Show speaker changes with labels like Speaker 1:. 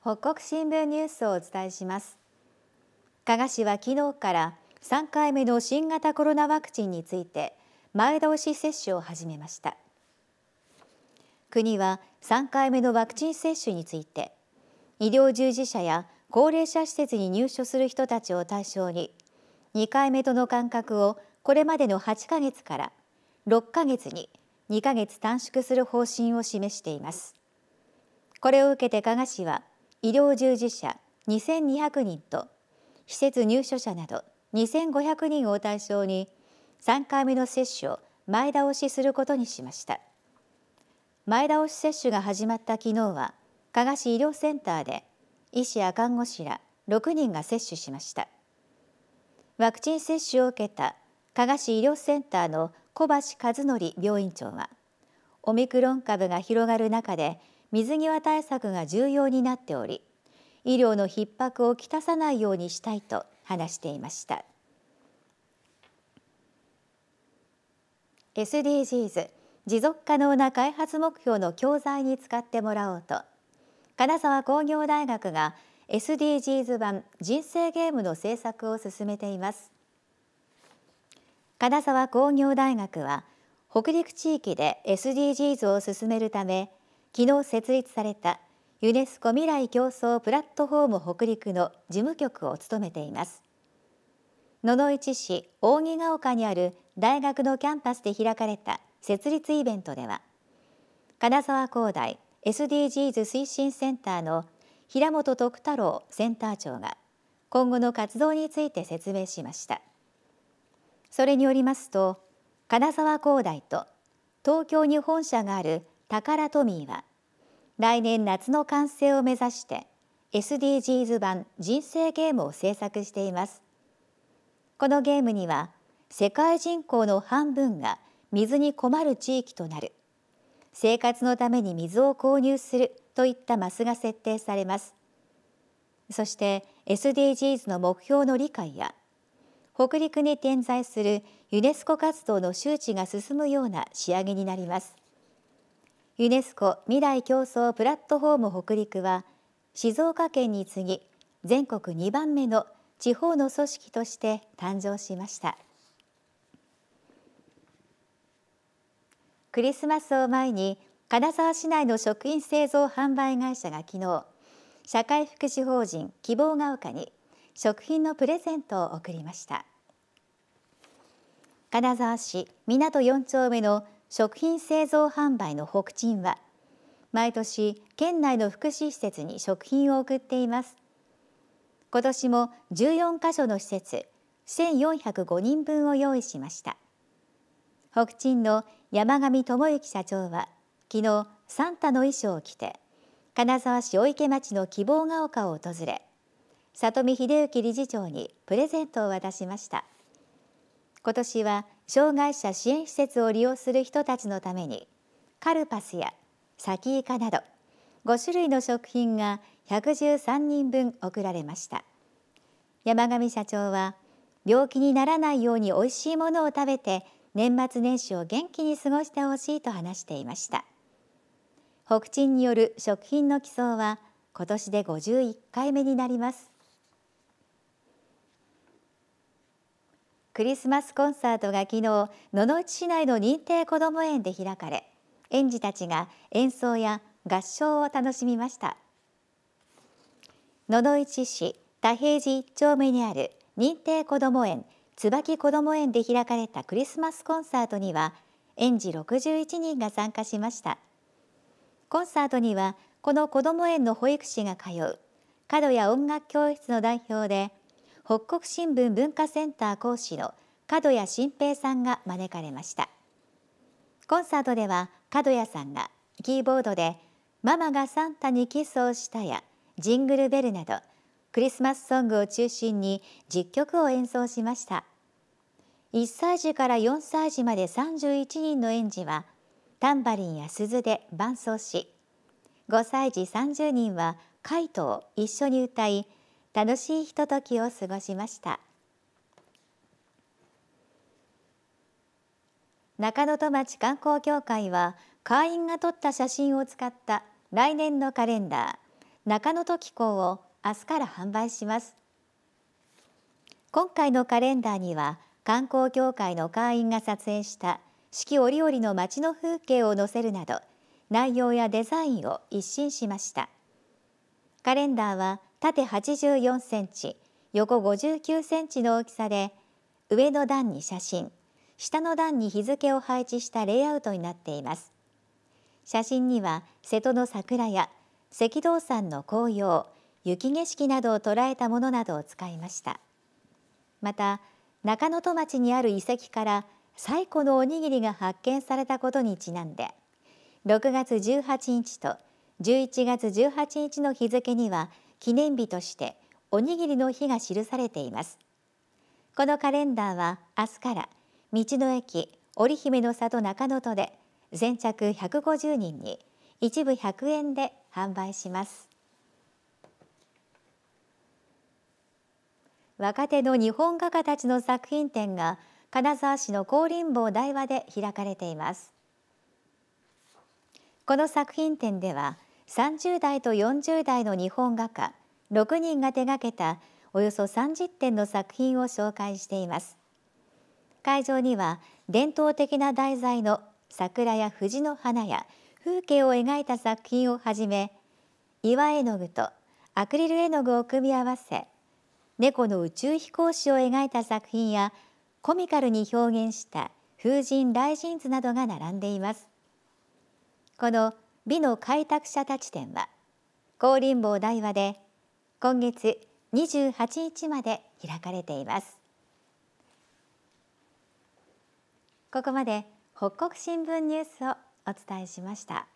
Speaker 1: 北国新聞ニュースをお伝えします加賀市は昨日から3回目の新型コロナワクチンについて前倒し接種を始めました国は3回目のワクチン接種について医療従事者や高齢者施設に入所する人たちを対象に2回目との間隔をこれまでの8ヶ月から6ヶ月に2ヶ月短縮する方針を示していますこれを受けて加賀市は医療従事者2200人と施設入所者など2500人を対象に3回目の接種を前倒しすることにしました前倒し接種が始まった昨日は加賀市医療センターで医師や看護師ら6人が接種しましたワクチン接種を受けた加賀市医療センターの小橋和則病院長はオミクロン株が広がる中で水際対策が重要になっており医療の逼迫をきたさないようにしたいと話していました SDGs 持続可能な開発目標の教材に使ってもらおうと金沢工業大学が SDGs 版人生ゲームの制作を進めています金沢工業大学は北陸地域で SDGs を進めるため昨日設立されたユネスコ未来競争プラットフォーム北陸の事務局を務めています野々市市扇ヶ丘にある大学のキャンパスで開かれた設立イベントでは金沢工大 SDGs 推進センターの平本徳太郎センター長が今後の活動について説明しましたそれによりますと金沢工大と東京に本社があるタカラトミーは来年夏の完成を目指して SDGs 版人生ゲームを制作していますこのゲームには世界人口の半分が水に困る地域となる生活のために水を購入するといったマスが設定されますそして SDGs の目標の理解や北陸に点在するユネスコ活動の周知が進むような仕上げになります。ユネスコ未来競争プラットフォーム北陸は静岡県に次ぎ全国2番目の地方の組織として誕生しましたクリスマスを前に金沢市内の食品製造販売会社が昨日社会福祉法人希望が丘に食品のプレゼントを贈りました金沢市港4丁目の食品製造販売の北鎮は毎年県内の福祉施設に食品を送っています今年も14カ所の施設1405人分を用意しました北鎮の山上智之社長は昨日サンタの衣装を着て金沢市大池町の希望が丘を訪れ里見秀幸理事長にプレゼントを渡しました今年は障害者支援施設を利用する人たちのためにカルパスやサキイカなど5種類の食品が113人分送られました山上社長は病気にならないようにおいしいものを食べて年末年始を元気に過ごしてほしいと話していました北鎮による食品の寄贈は今年で51回目になりますクリスマスコンサートが昨日野々市市内の認定こども園で開かれ園児たちが演奏や合唱を楽しみました野々市市太平寺1丁目にある認定こども園椿こども園で開かれたクリスマスコンサートには園児61人が参加しましたコンサートにはこのこども園の保育士が通う角谷音楽教室の代表で北国新聞文化センター講師の角谷新平さんが招かれましたコンサートでは角谷さんがキーボードで「ママがサンタにキスをした」や「ジングルベル」などクリスマスソングを中心に10曲を演奏しました1歳児から4歳児まで31人の園児はタンバリンや鈴で伴奏し5歳児30人はカイトを一緒に歌い楽しいひとときを過ごしました中野戸町観光協会は会員が撮った写真を使った来年のカレンダー中野戸紀行を明日から販売します今回のカレンダーには観光協会の会員が撮影した四季折々の街の風景を載せるなど内容やデザインを一新しましたカレンダーは縦84センチ横59センチの大きさで上の段に写真下の段に日付を配置したレイアウトになっています写真には瀬戸の桜や赤道山の紅葉雪景色などを捉えたものなどを使いましたまた中能登町にある遺跡から最古のおにぎりが発見されたことにちなんで6月18日と11月18日の日付には記念日としておにぎりの日が記されていますこのカレンダーは明日から道の駅織姫の里中野とで全着150人に一部100円で販売します若手の日本画家たちの作品展が金沢市の高林坊台和で開かれていますこの作品展では30代と40代の日本画家6人が手がけたおよそ30点の作品を紹介しています会場には伝統的な題材の桜や藤の花や風景を描いた作品をはじめ岩絵の具とアクリル絵の具を組み合わせ猫の宇宙飛行士を描いた作品やコミカルに表現した風神雷神図などが並んでいますこの美の開拓者たち展は高林坊大和で今月28日まで開かれていますここまで北国新聞ニュースをお伝えしました。